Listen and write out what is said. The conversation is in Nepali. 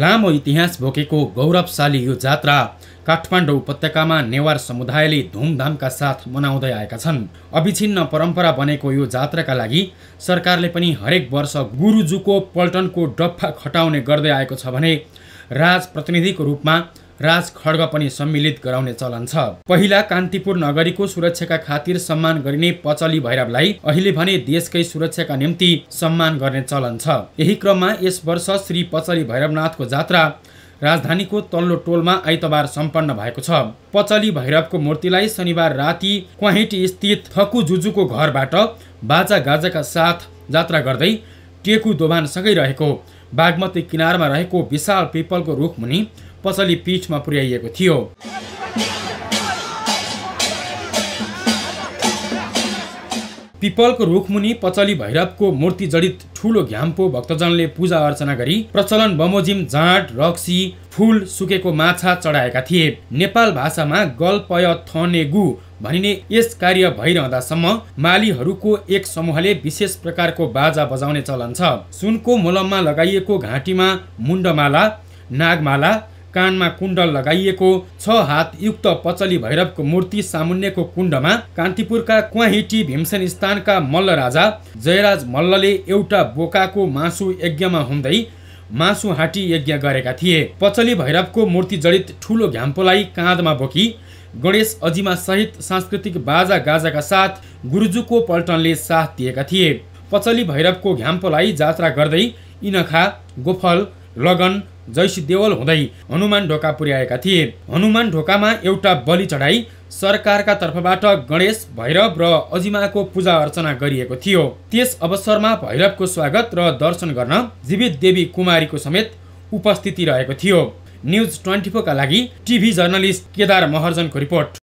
लामो इतिहास बोकेको गौरवशाली यो जात्रा काठमाडौँ उपत्यकामा नेवार समुदायले धुमधामका साथ मनाउँदै आएका छन् अविछिन्न परम्परा बनेको यो जात्राका लागि सरकारले पनि हरेक वर्ष गुरुजुको पल्टनको डफा खटाउने गर्दै आएको छ भने राजप्रतिनिधिको रूपमा राज खड्ग पनि सम्मिलित गराउने चलन छ पहिला कान्तिपुर नगरीको सुरक्षाका खातिर सम्मान गरिने पचली भैरवलाई अहिले भने देशकै सुरक्षाका निम्ति सम्मान गर्ने चलन छ यही क्रममा यस वर्ष श्री पचली भैरवनाथको जात्रा राजधानीको तल्लो टोलमा आइतबार सम्पन्न भएको छ पचली भैरवको मूर्तिलाई शनिबार राति क्वाहिटी स्थित थकु जुजुको घरबाट बाजा गाजाका साथ जात्रा गर्दै टेकु दोभानसँगै रहेको बागमती किनारमा रहेको विशाल पिपलको रुख मुनि पसली पीठमा पुर्याइएको थियो पिपलको रुखमुनि पचली भैरवको मूर्ति जडित ठुलो घ्याम्पो भक्तजनले पूजा अर्चना गरी प्रचलन बमोजिम जाँड रक्सी फुल सुकेको माछा चढाएका थिए नेपाल भाषामा गल्पय थनेगु भनिने यस कार्य भइरहँदासम्म मालीहरूको एक समूहले विशेष प्रकारको बाजा बजाउने चलन छ सुनको मोलममा लगाइएको घाँटीमा मुण्डमाला नागमाला कानमा कुण्डल लगाइएको छ हात युक्त पचली भैरवको मूर्ति सामुन्नेको कुण्डमा कान्तिपुरका क्वाहिटी भीमसेन स्थानका मल्ल राजा जयराज मल्लले एउटा बोकाको मासु यज्ञमा हुँदै मासु हाटी यज्ञ गरेका थिए पचली भैरवको मूर्ति जडित ठुलो घ्याम्पोलाई काँधमा बोकी गणेश अजिमा सहित सांस्कृतिक बाजा गाजाका साथ गुरुजुको पल्टनले साथ दिएका थिए पचली भैरवको घ्याम्पोलाई जात्रा गर्दै इनखा गोफल लगन जैसी देवल हुँदै हनुमान ढोका पुर्याएका थिए हनुमान ढोकामा एउटा बलि चढाई सरकारका तर्फबाट गणेश भैरव र अजिमाको पूजा अर्चना गरिएको थियो त्यस अवसरमा भैरवको स्वागत र दर्शन गर्न जीवित देवी कुमारीको समेत उपस्थिति रहेको थियो न्युज ट्वेन्टी फोरका लागि टिभी जर्नलिस्ट केदार महर्जनको रिपोर्ट